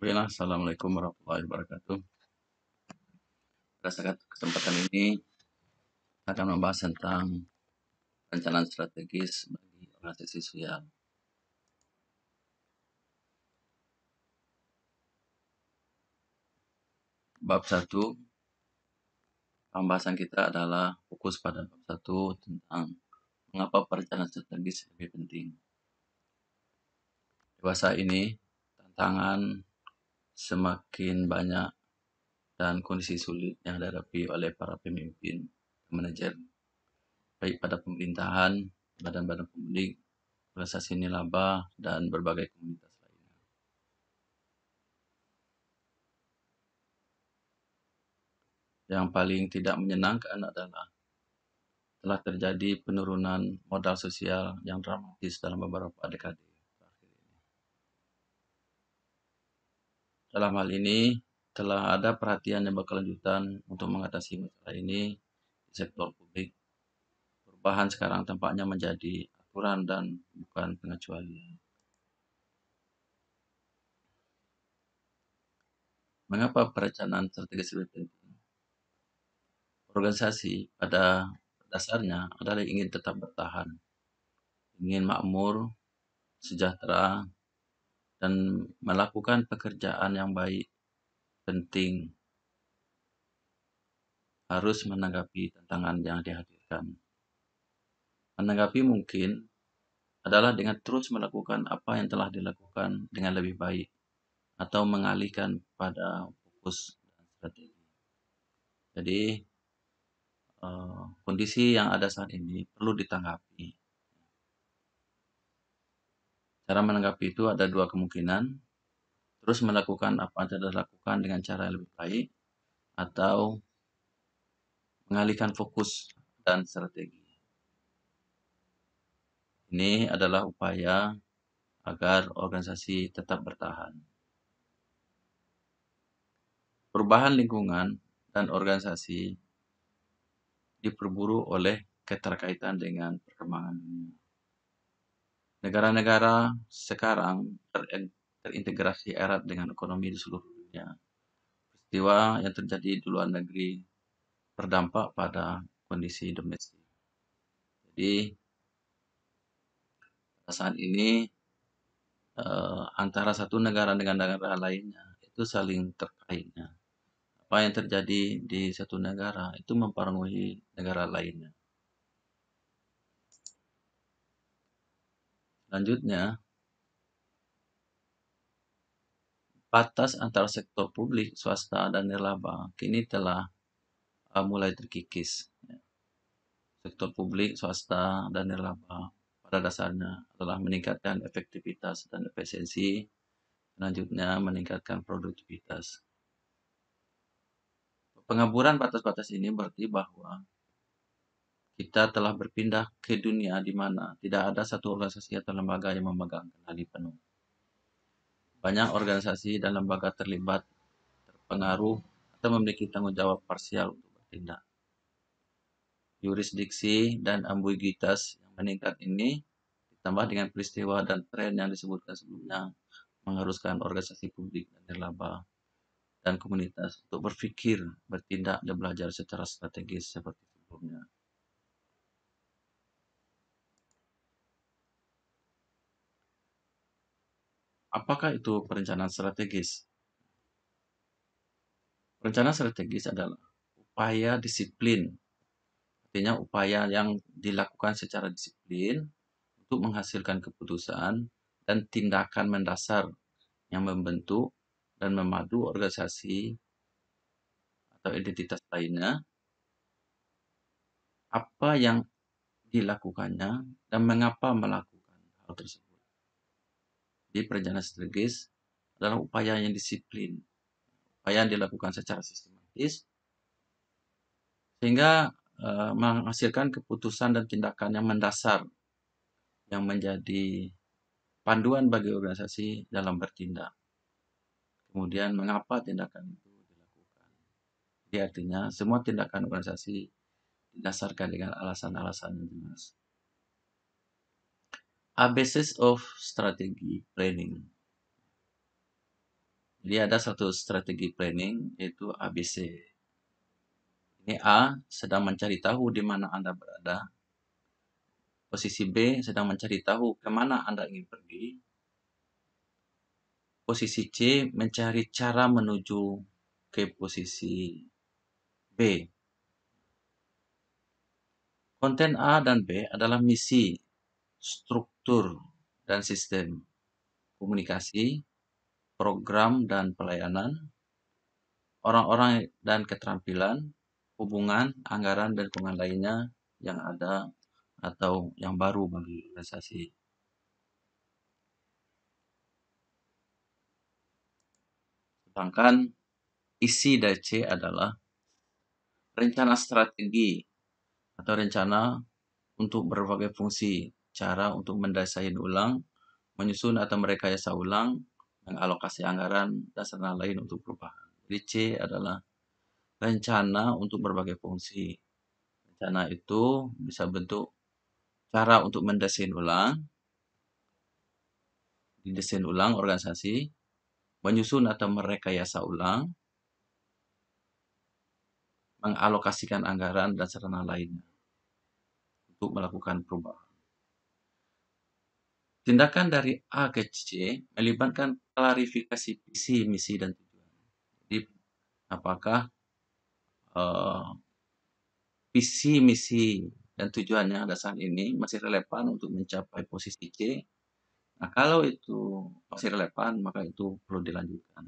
Baiklah, Assalamualaikum warahmatullahi wabarakatuh. Pada kesempatan ini akan membahas tentang rencana strategis bagi organisasi sosial. Bab 1 pembahasan kita adalah fokus pada bab 1 tentang mengapa perencanaan strategis lebih penting. Dewasa ini tantangan semakin banyak dan kondisi sulit yang dihadapi oleh para pemimpin manajer baik pada pemerintahan, badan-badan publik, organisasi nilaba, dan berbagai komunitas lainnya. Yang paling tidak menyenangkan adalah telah terjadi penurunan modal sosial yang dramatis dalam beberapa dekade. Dalam hal ini, telah ada perhatian yang berkelanjutan untuk mengatasi masalah ini di sektor publik. Perubahan sekarang tampaknya menjadi aturan dan bukan pengecualian. Mengapa perencanaan strategis lebih penting? Organisasi pada dasarnya adalah ingin tetap bertahan, ingin makmur, sejahtera, dan melakukan pekerjaan yang baik penting harus menanggapi tantangan yang dihadirkan. Menanggapi mungkin adalah dengan terus melakukan apa yang telah dilakukan dengan lebih baik atau mengalihkan pada fokus dan strategi. Jadi, eh, kondisi yang ada saat ini perlu ditanggapi Cara menanggapi itu ada dua kemungkinan. Terus melakukan apa yang telah dilakukan dengan cara yang lebih baik atau mengalihkan fokus dan strategi. Ini adalah upaya agar organisasi tetap bertahan. Perubahan lingkungan dan organisasi diperburu oleh keterkaitan dengan perkembangan dunia. Negara-negara sekarang ter terintegrasi erat dengan ekonomi di seluruh dunia. Peristiwa yang terjadi di luar negeri berdampak pada kondisi domestik. Jadi saat ini eh, antara satu negara dengan negara lainnya itu saling terkaitnya. Apa yang terjadi di satu negara itu mempengaruhi negara lainnya. Selanjutnya, batas antara sektor publik, swasta, dan nirlaba kini telah uh, mulai terkikis. Ya. Sektor publik, swasta, dan nirlaba pada dasarnya telah meningkatkan efektivitas dan efisiensi, selanjutnya meningkatkan produktivitas. Pengaburan batas-batas ini berarti bahwa kita telah berpindah ke dunia di mana tidak ada satu organisasi atau lembaga yang memegang kendali penuh. Banyak organisasi dan lembaga terlibat, terpengaruh, atau memiliki tanggung jawab parsial untuk bertindak. Jurisdiksi dan ambiguitas yang meningkat ini ditambah dengan peristiwa dan tren yang disebutkan sebelumnya mengharuskan organisasi publik dan laba dan komunitas untuk berpikir, bertindak, dan belajar secara strategis seperti sebelumnya. Apakah itu perencanaan strategis? Perencanaan strategis adalah upaya disiplin. Artinya upaya yang dilakukan secara disiplin untuk menghasilkan keputusan dan tindakan mendasar yang membentuk dan memadu organisasi atau identitas lainnya. Apa yang dilakukannya dan mengapa melakukan hal tersebut di perencanaan strategis adalah upaya yang disiplin, upaya yang dilakukan secara sistematis, sehingga e, menghasilkan keputusan dan tindakan yang mendasar yang menjadi panduan bagi organisasi dalam bertindak. Kemudian mengapa tindakan itu dilakukan? Jadi artinya semua tindakan organisasi didasarkan dengan alasan-alasan yang jelas. A basis of strategy planning. Jadi ada satu strategi planning yaitu ABC. Ini A sedang mencari tahu di mana Anda berada. Posisi B sedang mencari tahu kemana Anda ingin pergi. Posisi C mencari cara menuju ke posisi B. Konten A dan B adalah misi struktur dan sistem komunikasi, program dan pelayanan, orang-orang dan keterampilan, hubungan, anggaran, dan hubungan lainnya yang ada atau yang baru bagi organisasi. Sedangkan isi dari C adalah rencana strategi atau rencana untuk berbagai fungsi cara untuk mendesain ulang, menyusun atau merekayasa ulang, mengalokasi anggaran, dan sarana lain untuk perubahan. Jadi C adalah rencana untuk berbagai fungsi. Rencana itu bisa bentuk cara untuk mendesain ulang, didesain ulang organisasi, menyusun atau merekayasa ulang, mengalokasikan anggaran dan sarana lainnya untuk melakukan perubahan. Tindakan dari A ke C melibatkan klarifikasi visi, misi, dan tujuan. Jadi, apakah uh, visi, misi, dan tujuannya ada saat ini masih relevan untuk mencapai posisi C? Nah, kalau itu masih relevan, maka itu perlu dilanjutkan.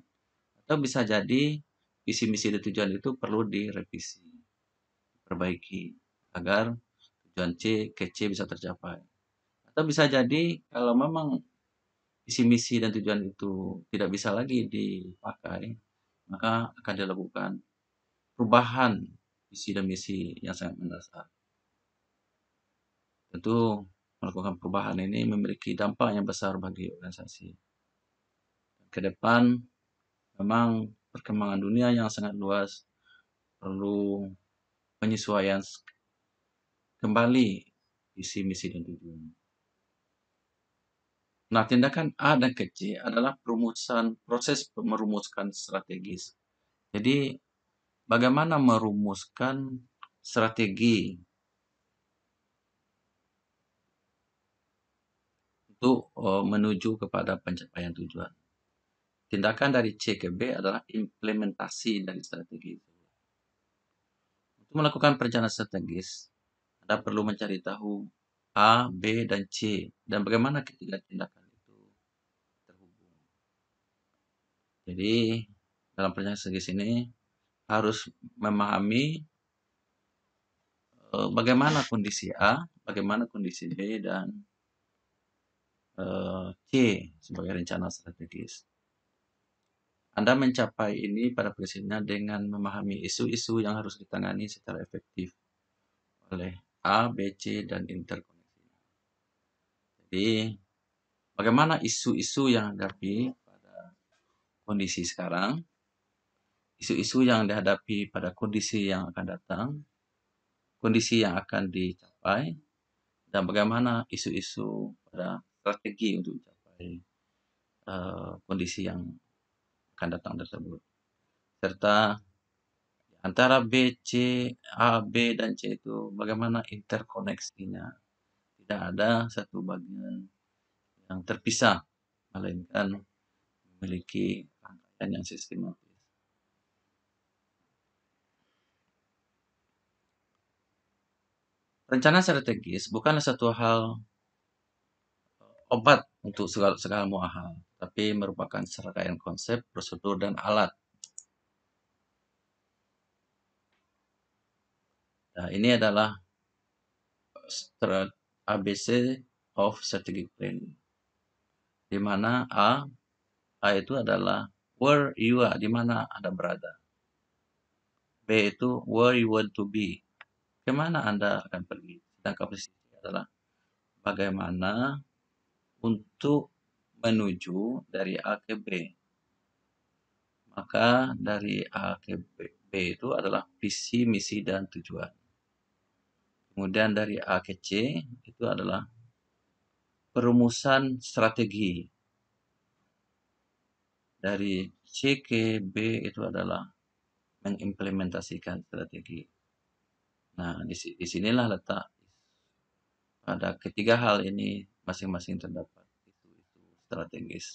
Atau bisa jadi visi, misi, dan tujuan itu perlu direvisi, perbaiki agar tujuan C ke C bisa tercapai atau bisa jadi kalau memang visi misi dan tujuan itu tidak bisa lagi dipakai maka akan dilakukan perubahan visi dan misi yang sangat mendasar tentu melakukan perubahan ini memiliki dampak yang besar bagi organisasi ke depan memang perkembangan dunia yang sangat luas perlu penyesuaian kembali visi misi dan tujuan Nah, tindakan A dan ke C adalah perumusan proses merumuskan strategis. Jadi, bagaimana merumuskan strategi untuk eh, menuju kepada pencapaian tujuan. Tindakan dari C ke B adalah implementasi dari strategi itu. Untuk melakukan perjalanan strategis, Anda perlu mencari tahu A, B, dan C, dan bagaimana ketiga tindakan Jadi dalam perjalanan segi sini harus memahami eh, bagaimana kondisi A, bagaimana kondisi B dan eh, C sebagai rencana strategis. Anda mencapai ini pada prinsipnya dengan memahami isu-isu yang harus ditangani secara efektif oleh A, B, C, dan interkoneksi. Jadi, bagaimana isu-isu yang dihadapi kondisi sekarang, isu-isu yang dihadapi pada kondisi yang akan datang, kondisi yang akan dicapai, dan bagaimana isu-isu pada strategi untuk mencapai uh, kondisi yang akan datang tersebut. Serta antara B, C, A, B, dan C itu bagaimana interkoneksinya. Tidak ada satu bagian yang terpisah, melainkan memiliki dan yang sistematis. Rencana strategis bukanlah satu hal eh, obat untuk segala, segala muahal, tapi merupakan serangkaian konsep, prosedur, dan alat. Nah, ini adalah ABC of strategic planning. Di mana A, A itu adalah where you are, di mana Anda berada. B itu where you want to be, kemana Anda akan pergi. Sedangkan posisi adalah bagaimana untuk menuju dari A ke B. Maka dari A ke B, B itu adalah visi, misi, dan tujuan. Kemudian dari A ke C itu adalah perumusan strategi dari CKB itu adalah mengimplementasikan strategi. Nah, dis disinilah letak pada ketiga hal ini masing-masing terdapat itu itu strategis.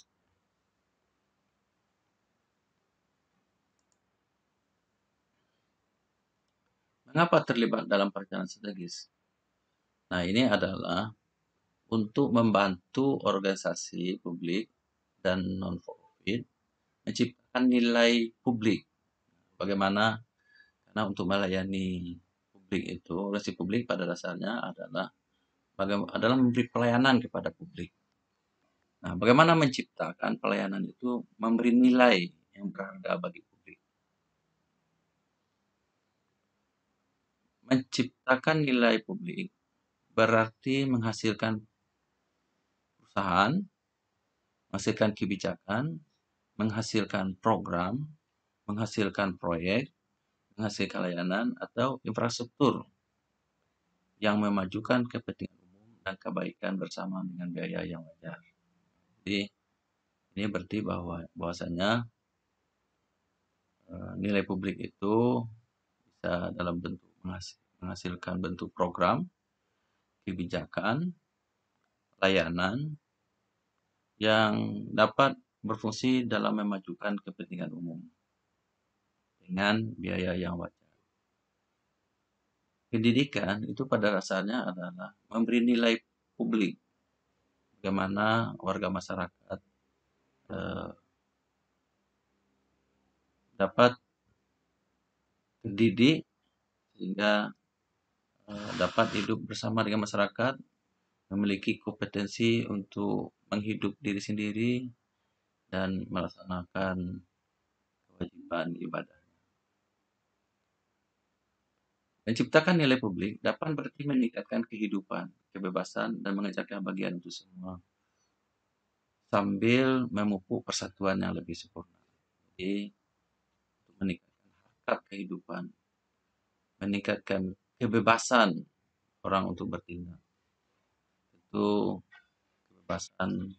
Mengapa terlibat dalam perencanaan strategis? Nah, ini adalah untuk membantu organisasi publik dan non-profit menciptakan nilai publik. Bagaimana? Karena untuk melayani publik itu, resi publik pada dasarnya adalah bagaimana adalah memberi pelayanan kepada publik. Nah, bagaimana menciptakan pelayanan itu memberi nilai yang berharga bagi publik. Menciptakan nilai publik berarti menghasilkan perusahaan, menghasilkan kebijakan, menghasilkan program, menghasilkan proyek, menghasilkan layanan atau infrastruktur yang memajukan kepentingan umum dan kebaikan bersama dengan biaya yang wajar. Jadi ini berarti bahwa bahwasanya eh, nilai publik itu bisa dalam bentuk menghasilkan bentuk program, kebijakan, layanan yang dapat berfungsi dalam memajukan kepentingan umum dengan biaya yang wajar. Pendidikan itu pada dasarnya adalah memberi nilai publik bagaimana warga masyarakat eh, dapat terdidik sehingga eh, dapat hidup bersama dengan masyarakat memiliki kompetensi untuk menghidup diri sendiri dan melaksanakan kewajiban ibadahnya. Menciptakan nilai publik dapat berarti meningkatkan kehidupan, kebebasan, dan mengejarkan bagian untuk semua sambil memupuk persatuan yang lebih sempurna. Jadi, untuk meningkatkan harkat kehidupan, meningkatkan kebebasan orang untuk bertindak. Itu kebebasan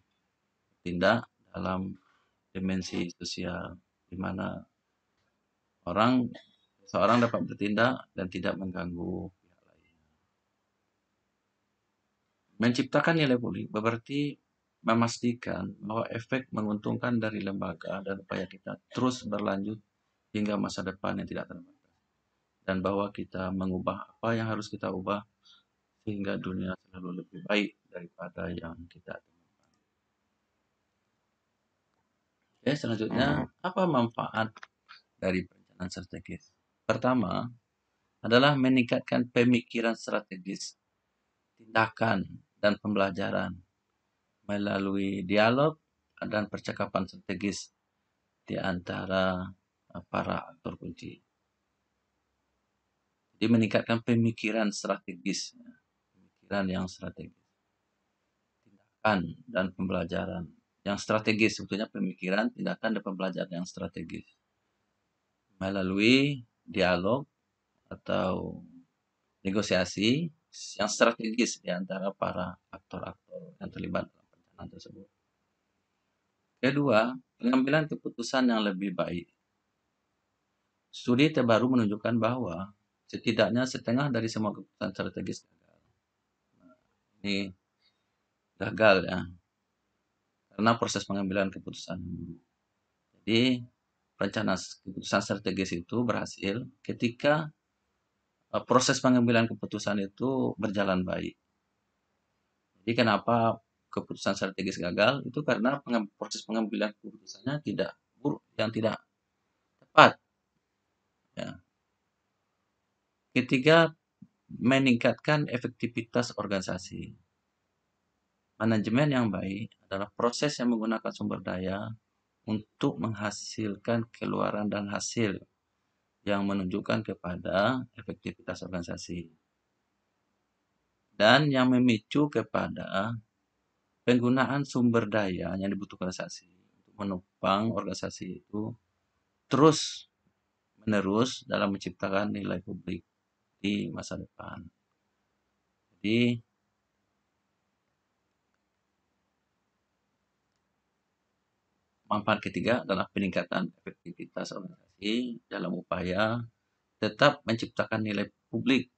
bertindak dalam dimensi sosial di mana orang seorang dapat bertindak dan tidak mengganggu pihak lain. Menciptakan nilai publik berarti memastikan bahwa efek menguntungkan dari lembaga dan upaya kita terus berlanjut hingga masa depan yang tidak terbatas. Dan bahwa kita mengubah apa yang harus kita ubah sehingga dunia selalu lebih baik daripada yang kita ada Oke, ya, selanjutnya hmm. apa manfaat dari perencanaan strategis? Pertama adalah meningkatkan pemikiran strategis, tindakan dan pembelajaran melalui dialog dan percakapan strategis di antara eh, para aktor kunci. Jadi meningkatkan pemikiran strategis, pemikiran yang strategis, tindakan dan pembelajaran yang strategis sebetulnya pemikiran tindakan dan pembelajaran yang strategis melalui dialog atau negosiasi yang strategis di antara para aktor-aktor yang terlibat dalam perencanaan tersebut. Kedua, pengambilan keputusan yang lebih baik. Studi terbaru menunjukkan bahwa setidaknya setengah dari semua keputusan strategis gagal. Nah, ini gagal ya, karena proses pengambilan keputusan Jadi rencana keputusan strategis itu berhasil ketika e, proses pengambilan keputusan itu berjalan baik. Jadi kenapa keputusan strategis gagal itu karena proses pengambilan keputusannya tidak buruk yang tidak tepat. Ya. Ketiga, meningkatkan efektivitas organisasi. Manajemen yang baik adalah proses yang menggunakan sumber daya untuk menghasilkan keluaran dan hasil yang menunjukkan kepada efektivitas organisasi dan yang memicu kepada penggunaan sumber daya yang dibutuhkan organisasi untuk menopang organisasi itu terus menerus dalam menciptakan nilai publik di masa depan. Jadi manfaat ketiga adalah peningkatan efektivitas organisasi dalam upaya tetap menciptakan nilai publik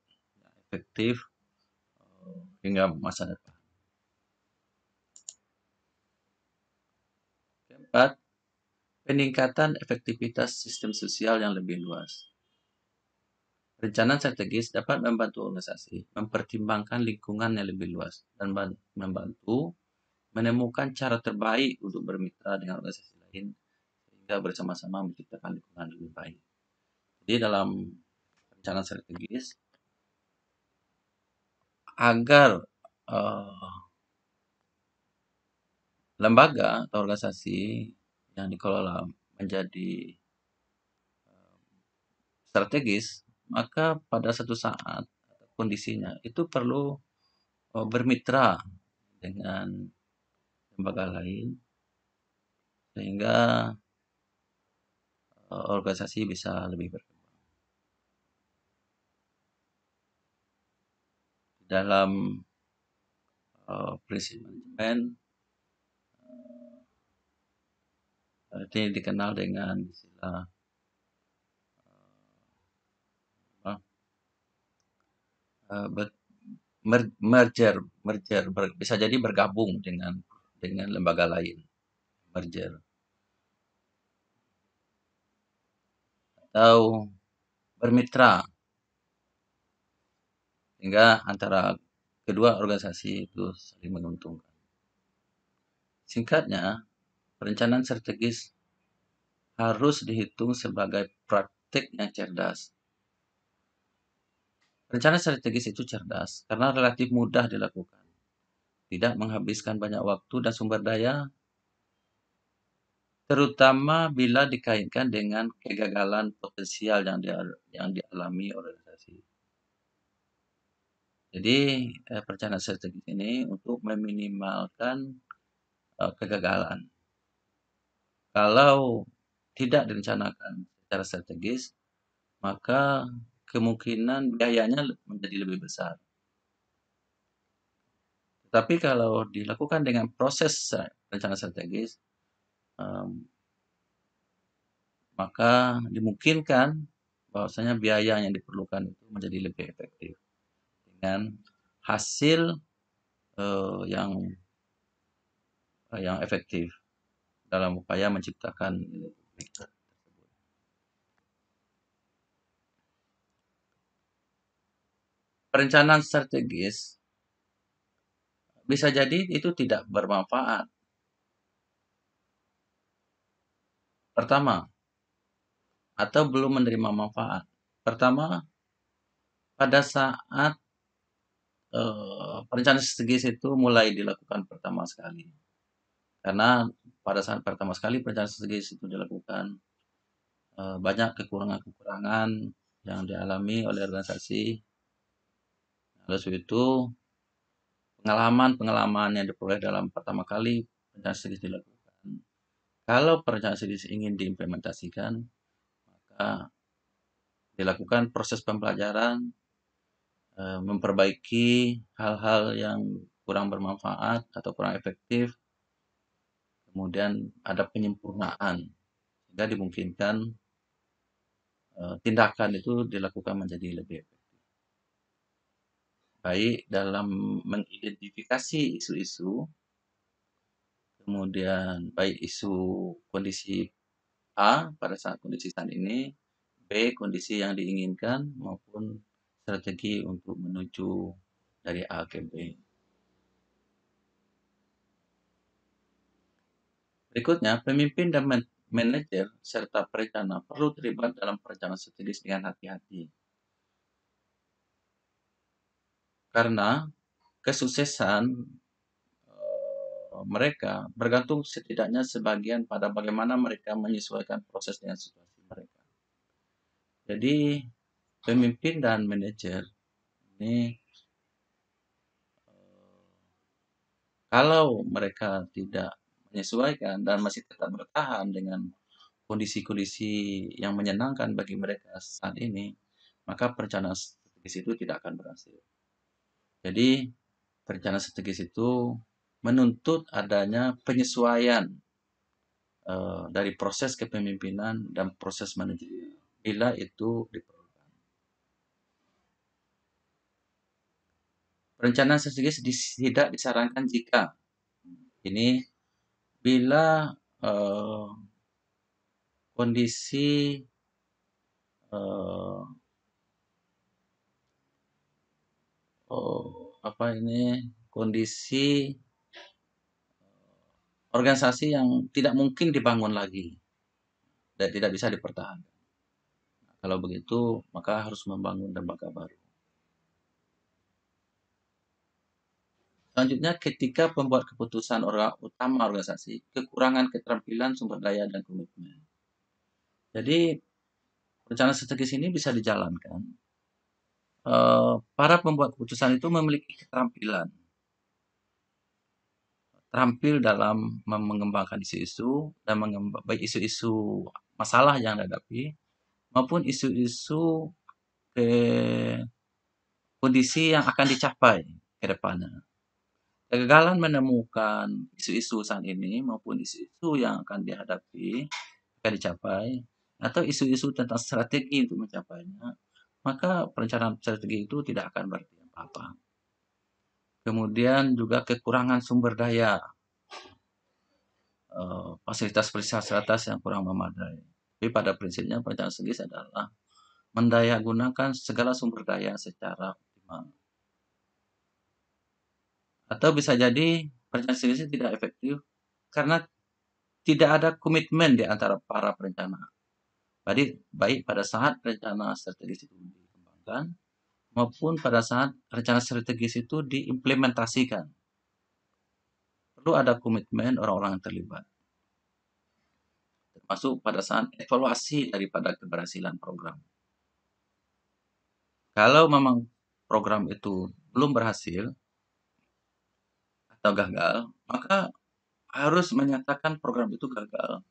yang efektif eh, hingga masa depan. Keempat, peningkatan efektivitas sistem sosial yang lebih luas. Rencana strategis dapat membantu organisasi mempertimbangkan lingkungan yang lebih luas dan membantu menemukan cara terbaik untuk bermitra dengan organisasi lain sehingga bersama-sama menciptakan lingkungan lebih baik. Jadi dalam rencana strategis agar uh, lembaga atau organisasi yang dikelola menjadi uh, strategis maka pada satu saat kondisinya itu perlu eh, bermitra dengan lembaga lain sehingga e, organisasi bisa lebih berkembang. Dalam e, prinsip manajemen e, ini dikenal dengan istilah merger merger bisa jadi bergabung dengan dengan lembaga lain merger atau bermitra sehingga antara kedua organisasi itu saling menguntungkan singkatnya perencanaan strategis harus dihitung sebagai praktik yang cerdas perencanaan strategis itu cerdas karena relatif mudah dilakukan tidak menghabiskan banyak waktu dan sumber daya, terutama bila dikaitkan dengan kegagalan potensial yang, di, yang dialami organisasi. Jadi eh, perencanaan strategis ini untuk meminimalkan eh, kegagalan. Kalau tidak direncanakan secara strategis, maka kemungkinan biayanya menjadi lebih besar. Tapi kalau dilakukan dengan proses rencana strategis, um, maka dimungkinkan bahwasanya biaya yang diperlukan itu menjadi lebih efektif dengan hasil uh, yang uh, yang efektif dalam upaya menciptakan tersebut. Perencanaan strategis bisa jadi itu tidak bermanfaat. Pertama, atau belum menerima manfaat. Pertama, pada saat eh, perencanaan strategis itu mulai dilakukan pertama sekali. Karena pada saat pertama sekali perencanaan strategis itu dilakukan, eh, banyak kekurangan-kekurangan yang dialami oleh organisasi. Lalu itu, pengalaman-pengalaman yang diperoleh dalam pertama kali perencanaan strategis dilakukan. Kalau perencanaan strategis ingin diimplementasikan, maka dilakukan proses pembelajaran, eh, memperbaiki hal-hal yang kurang bermanfaat atau kurang efektif, kemudian ada penyempurnaan, sehingga dimungkinkan eh, tindakan itu dilakukan menjadi lebih efektif baik dalam mengidentifikasi isu-isu, kemudian baik isu kondisi A pada saat kondisi saat ini, B kondisi yang diinginkan maupun strategi untuk menuju dari A ke B. Berikutnya, pemimpin dan manajer serta perencana perlu terlibat dalam perencanaan strategis dengan hati-hati karena kesuksesan eh, mereka bergantung setidaknya sebagian pada bagaimana mereka menyesuaikan proses dengan situasi mereka. Jadi pemimpin dan manajer ini eh, kalau mereka tidak menyesuaikan dan masih tetap bertahan dengan kondisi-kondisi yang menyenangkan bagi mereka saat ini, maka perencanaan strategis itu tidak akan berhasil. Jadi, perencanaan strategis itu menuntut adanya penyesuaian uh, dari proses kepemimpinan dan proses manajemen bila itu diperlukan. Perencanaan strategis tidak disarankan jika ini bila uh, kondisi uh, oh, apa ini kondisi eh, organisasi yang tidak mungkin dibangun lagi dan tidak bisa dipertahankan. Nah, kalau begitu, maka harus membangun lembaga baru. Selanjutnya, ketika pembuat keputusan orang utama organisasi, kekurangan keterampilan, sumber daya, dan komitmen. Jadi, rencana strategis ini bisa dijalankan Eh, para pembuat keputusan itu memiliki keterampilan terampil dalam mengembangkan isu-isu dan mengembang, baik isu-isu masalah yang dihadapi maupun isu-isu ke kondisi yang akan dicapai ke depannya. Kegagalan menemukan isu-isu saat ini maupun isu-isu yang akan dihadapi akan dicapai atau isu-isu tentang strategi untuk mencapainya maka perencanaan strategi itu tidak akan berarti apa-apa. Kemudian juga kekurangan sumber daya, fasilitas-fasilitas eh, yang kurang memadai. Tapi pada prinsipnya perencanaan strategis adalah mendaya gunakan segala sumber daya secara optimal. Atau bisa jadi perencanaan strategis tidak efektif karena tidak ada komitmen di antara para perencanaan. Tadi baik pada saat rencana strategis itu dikembangkan maupun pada saat rencana strategis itu diimplementasikan. Perlu ada komitmen orang-orang yang terlibat. Termasuk pada saat evaluasi daripada keberhasilan program. Kalau memang program itu belum berhasil atau gagal, maka harus menyatakan program itu gagal,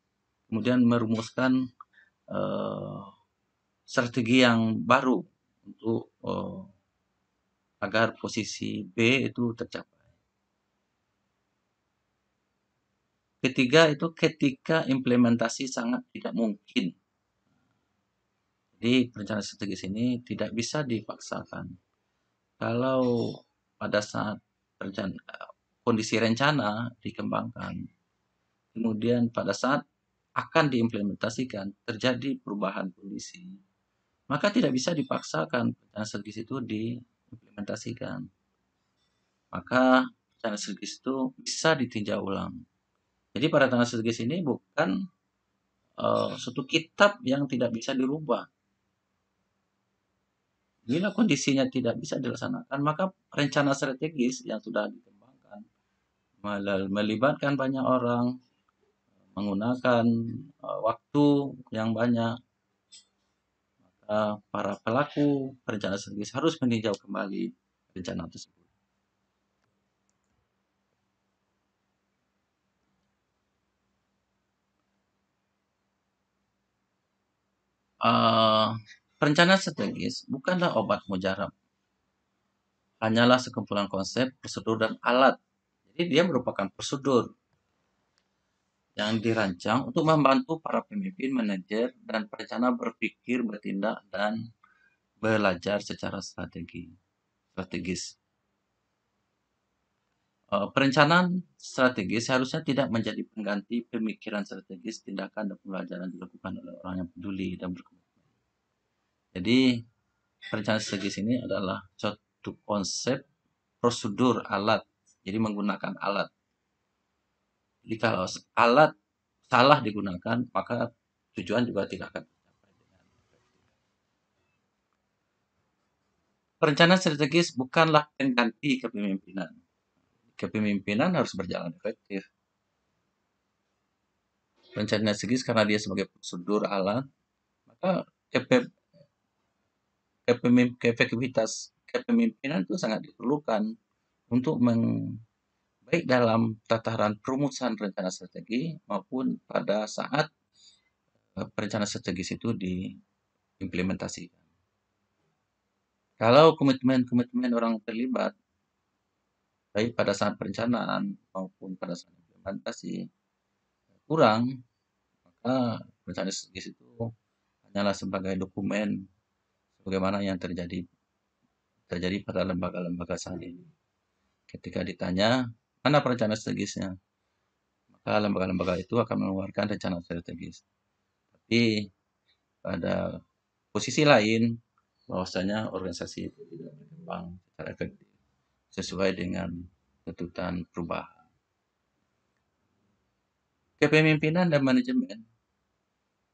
kemudian merumuskan uh, strategi yang baru untuk uh, agar posisi B itu tercapai. Ketiga itu ketika implementasi sangat tidak mungkin. Jadi perencanaan strategis ini tidak bisa dipaksakan. Kalau pada saat rencana, kondisi rencana dikembangkan, kemudian pada saat akan diimplementasikan terjadi perubahan kondisi, maka tidak bisa dipaksakan perencanaan strategis itu diimplementasikan. Maka perencanaan strategis itu bisa ditinjau ulang. Jadi perencanaan strategis ini bukan uh, suatu kitab yang tidak bisa dirubah. Bila kondisinya tidak bisa dilaksanakan, maka rencana strategis yang sudah dikembangkan melibatkan banyak orang, menggunakan eh, waktu yang banyak maka para pelaku rencana strategis harus meninjau kembali rencana tersebut uh, perencanaan strategis bukanlah obat mujarab. Hanyalah sekumpulan konsep, prosedur, dan alat. Jadi dia merupakan prosedur yang dirancang untuk membantu para pemimpin, manajer, dan perencana berpikir, bertindak, dan belajar secara strategi strategis. Eh, perencanaan strategis seharusnya tidak menjadi pengganti pemikiran strategis, tindakan, dan pembelajaran dilakukan oleh orang yang peduli dan berkomitmen. Jadi, perencanaan strategis ini adalah suatu konsep prosedur alat, jadi menggunakan alat jika alat salah digunakan maka tujuan juga tidak akan tercapai dengan Perencanaan strategis bukanlah pengganti kepemimpinan. Kepemimpinan harus berjalan efektif. Perencanaan strategis karena dia sebagai prosedur alat, maka kepe, kepemimpinan itu sangat diperlukan untuk meng baik dalam tataran perumusan rencana strategi maupun pada saat perencana eh, strategis itu diimplementasikan. Kalau komitmen-komitmen orang terlibat, baik pada saat perencanaan maupun pada saat implementasi, kurang, maka rencana strategis itu hanyalah sebagai dokumen bagaimana yang terjadi terjadi pada lembaga-lembaga saat ini. Ketika ditanya karena perencanaan strategisnya? Maka lembaga-lembaga itu akan mengeluarkan rencana strategis. Tapi pada posisi lain, bahwasanya organisasi itu tidak berkembang secara efektif sesuai dengan tuntutan perubahan. Kepemimpinan dan manajemen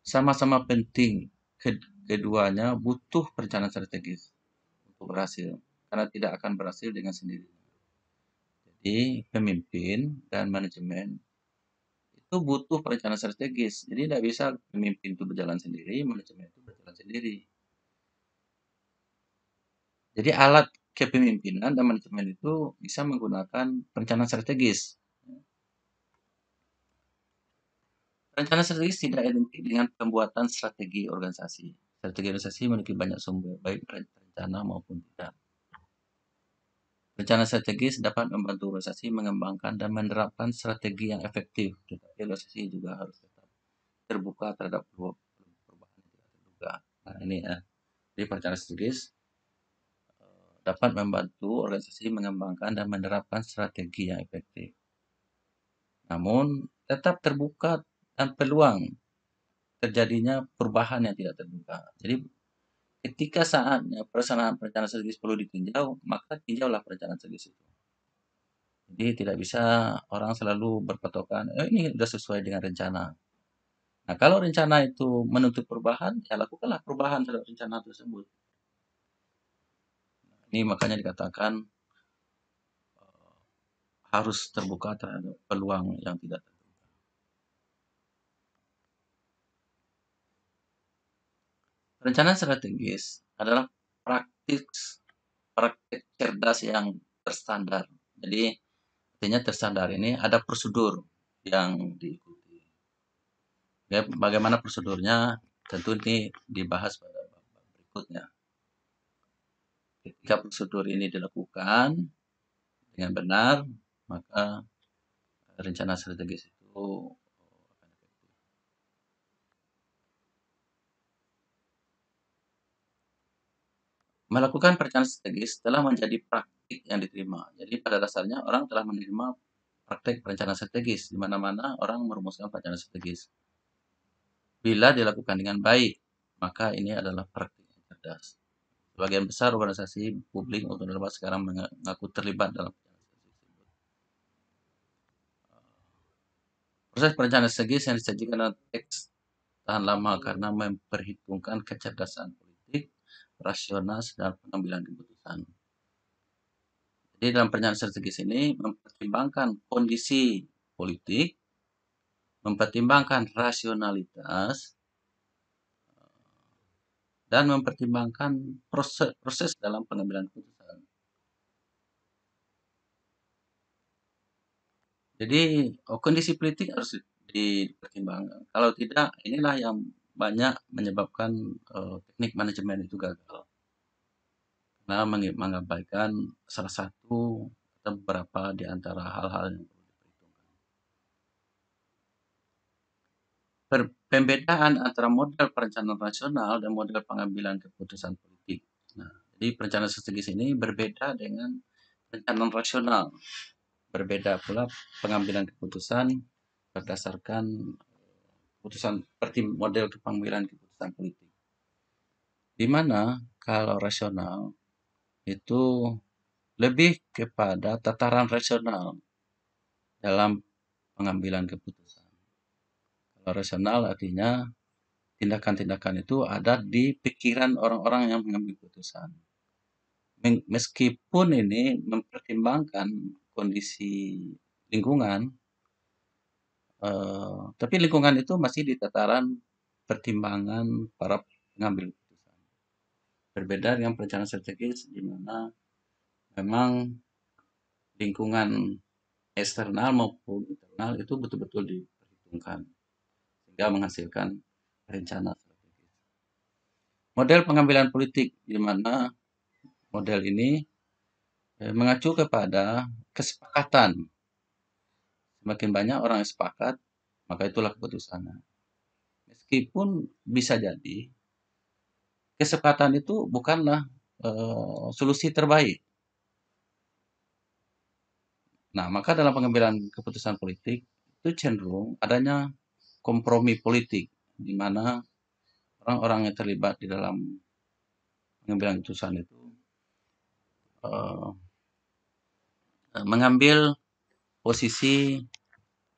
sama-sama penting. Keduanya butuh perencanaan strategis untuk berhasil, karena tidak akan berhasil dengan sendiri jadi pemimpin dan manajemen itu butuh perencanaan strategis. Jadi tidak bisa pemimpin itu berjalan sendiri, manajemen itu berjalan sendiri. Jadi alat kepemimpinan dan manajemen itu bisa menggunakan perencanaan strategis. Rencana strategis tidak identik dengan pembuatan strategi organisasi. Strategi organisasi memiliki banyak sumber, baik rencana maupun tidak. Rencana strategis dapat membantu organisasi mengembangkan dan menerapkan strategi yang efektif, tetapi organisasi juga harus tetap terbuka terhadap perubahan yang tidak terduga. Nah, ini ya. Jadi rencana strategis eh, dapat membantu organisasi mengembangkan dan menerapkan strategi yang efektif. Namun, tetap terbuka dan peluang terjadinya perubahan yang tidak terduga. Jadi Ketika saatnya perencanaan-perencanaan strategis perlu ditinjau, maka tinjaulah perencanaan strategis itu. Jadi tidak bisa orang selalu berpatokan, eh, ini sudah sesuai dengan rencana. Nah, kalau rencana itu menuntut perubahan, ya lakukanlah perubahan terhadap rencana tersebut. Nah, ini makanya dikatakan eh, harus terbuka terhadap peluang yang tidak terbuka. Rencana strategis adalah praktik praktik cerdas yang terstandar. Jadi artinya terstandar ini ada prosedur yang diikuti. Ya, bagaimana prosedurnya tentu ini dibahas pada bab berikutnya. Ketika prosedur ini dilakukan dengan benar, maka rencana strategis itu Melakukan perencanaan strategis telah menjadi praktik yang diterima. Jadi pada dasarnya orang telah menerima praktik perencanaan strategis. Di mana-mana orang merumuskan perencanaan strategis. Bila dilakukan dengan baik, maka ini adalah praktik yang cerdas. Sebagian besar organisasi publik untuk dapat sekarang mengaku terlibat dalam perencanaan strategis. Proses perencanaan strategis yang disajikan dalam teks tahan lama karena memperhitungkan kecerdasan rasional dalam pengambilan keputusan. Jadi dalam perencanaan strategis ini mempertimbangkan kondisi politik, mempertimbangkan rasionalitas, dan mempertimbangkan proses, proses dalam pengambilan keputusan. Jadi oh, kondisi politik harus dipertimbangkan. Kalau tidak, inilah yang banyak menyebabkan uh, teknik manajemen itu gagal karena mengabaikan salah satu atau beberapa di antara hal-hal yang perlu diperhitungkan. perbedaan antara model perencanaan rasional dan model pengambilan keputusan politik. Nah, jadi perencanaan strategis ini berbeda dengan perencanaan rasional. Berbeda pula pengambilan keputusan berdasarkan keputusan seperti model pengambilan keputusan politik. di mana kalau rasional itu lebih kepada tataran rasional dalam pengambilan keputusan. Kalau rasional artinya tindakan-tindakan itu ada di pikiran orang-orang yang mengambil keputusan. Meskipun ini mempertimbangkan kondisi lingkungan, Eh, tapi lingkungan itu masih di tataran pertimbangan para pengambil keputusan. Berbeda dengan perencanaan strategis di mana memang lingkungan eksternal maupun internal itu betul-betul diperhitungkan sehingga menghasilkan rencana strategis. Model pengambilan politik di mana model ini eh, mengacu kepada kesepakatan Semakin banyak orang yang sepakat, maka itulah keputusannya. Meskipun bisa jadi kesepakatan itu bukanlah e, solusi terbaik. Nah, maka dalam pengambilan keputusan politik itu cenderung adanya kompromi politik di mana orang-orang yang terlibat di dalam pengambilan keputusan itu e, mengambil posisi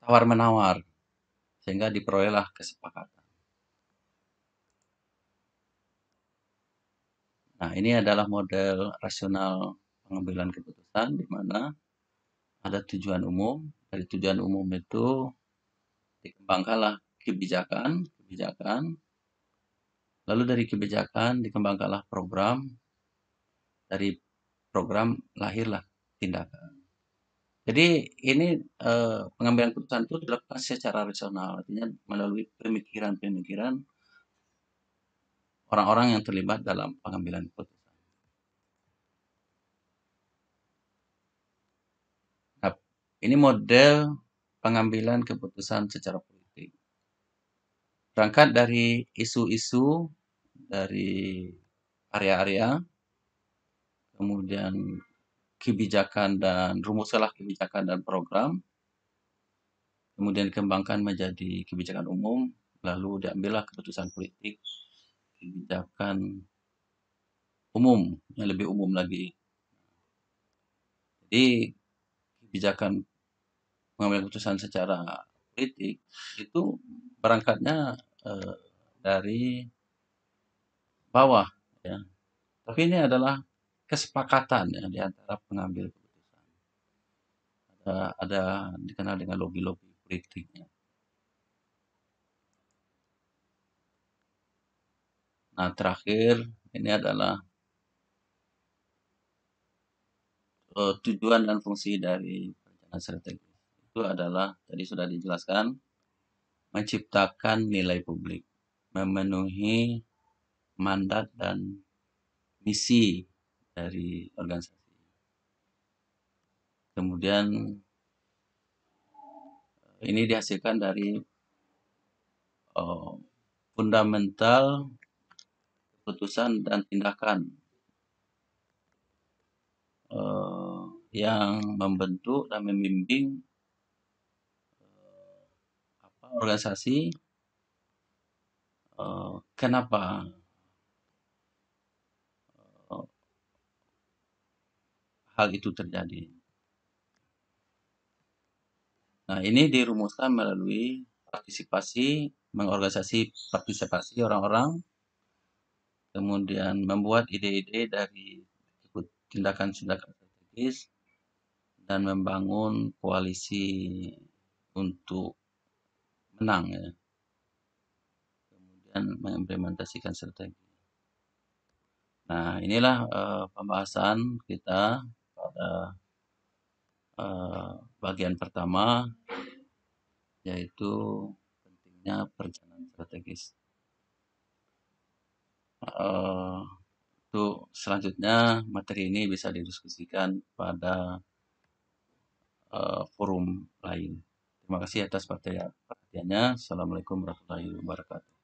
tawar menawar sehingga diperolehlah kesepakatan. Nah, ini adalah model rasional pengambilan keputusan di mana ada tujuan umum. Dari tujuan umum itu dikembangkanlah kebijakan, kebijakan. Lalu dari kebijakan dikembangkanlah program. Dari program lahirlah tindakan. Jadi ini eh, pengambilan keputusan itu dilakukan secara rasional, artinya melalui pemikiran-pemikiran orang-orang yang terlibat dalam pengambilan keputusan. Nah, ini model pengambilan keputusan secara politik. Berangkat dari isu-isu dari area-area, kemudian kebijakan dan rumuslah kebijakan dan program. Kemudian dikembangkan menjadi kebijakan umum, lalu diambillah keputusan politik kebijakan umum yang lebih umum lagi. Jadi kebijakan mengambil keputusan secara politik itu berangkatnya eh, dari bawah ya. Tapi ini adalah kesepakatan ya, di antara pengambil keputusan. Ada, ada dikenal dengan logi logi politiknya Nah, terakhir ini adalah uh, tujuan dan fungsi dari perencanaan strategis. Itu adalah tadi sudah dijelaskan menciptakan nilai publik, memenuhi mandat dan misi dari organisasi kemudian eh, ini dihasilkan dari oh, fundamental keputusan dan tindakan eh, yang membentuk dan membimbing organisasi kenapa hal itu terjadi. Nah, ini dirumuskan melalui partisipasi, mengorganisasi partisipasi orang-orang, kemudian membuat ide-ide dari tindakan-tindakan strategis, dan membangun koalisi untuk menang. Ya. Kemudian mengimplementasikan strategi. Nah, inilah uh, pembahasan kita uh, bagian pertama yaitu pentingnya perencanaan strategis. Uh, eh, untuk selanjutnya materi ini bisa didiskusikan pada uh, forum lain. Terima kasih atas perhatiannya. Assalamualaikum warahmatullahi wabarakatuh.